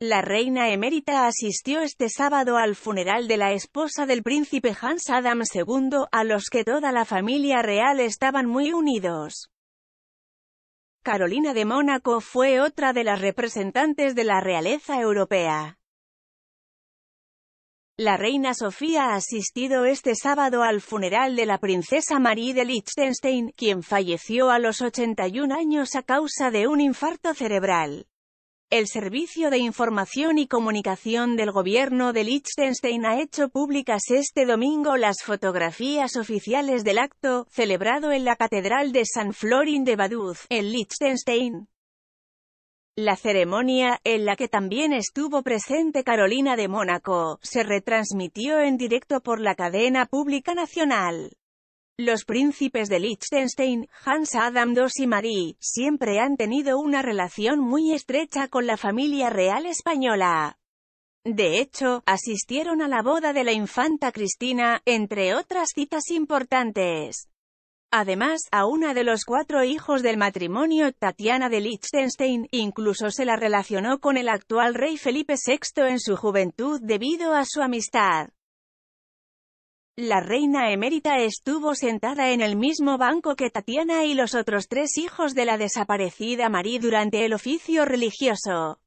La reina emérita asistió este sábado al funeral de la esposa del príncipe Hans Adam II, a los que toda la familia real estaban muy unidos. Carolina de Mónaco fue otra de las representantes de la realeza europea. La reina Sofía ha asistido este sábado al funeral de la princesa Marie de Liechtenstein, quien falleció a los 81 años a causa de un infarto cerebral. El Servicio de Información y Comunicación del Gobierno de Liechtenstein ha hecho públicas este domingo las fotografías oficiales del acto, celebrado en la Catedral de San Florin de Baduz, en Liechtenstein. La ceremonia, en la que también estuvo presente Carolina de Mónaco, se retransmitió en directo por la cadena pública nacional. Los príncipes de Liechtenstein, Hans Adam II y Marie, siempre han tenido una relación muy estrecha con la familia real española. De hecho, asistieron a la boda de la infanta Cristina, entre otras citas importantes. Además, a una de los cuatro hijos del matrimonio, Tatiana de Liechtenstein, incluso se la relacionó con el actual rey Felipe VI en su juventud debido a su amistad. La reina emérita estuvo sentada en el mismo banco que Tatiana y los otros tres hijos de la desaparecida Marie durante el oficio religioso.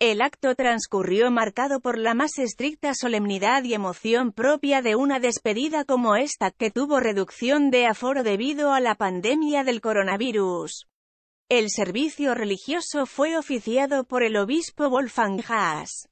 El acto transcurrió marcado por la más estricta solemnidad y emoción propia de una despedida como esta, que tuvo reducción de aforo debido a la pandemia del coronavirus. El servicio religioso fue oficiado por el obispo Wolfgang Haas.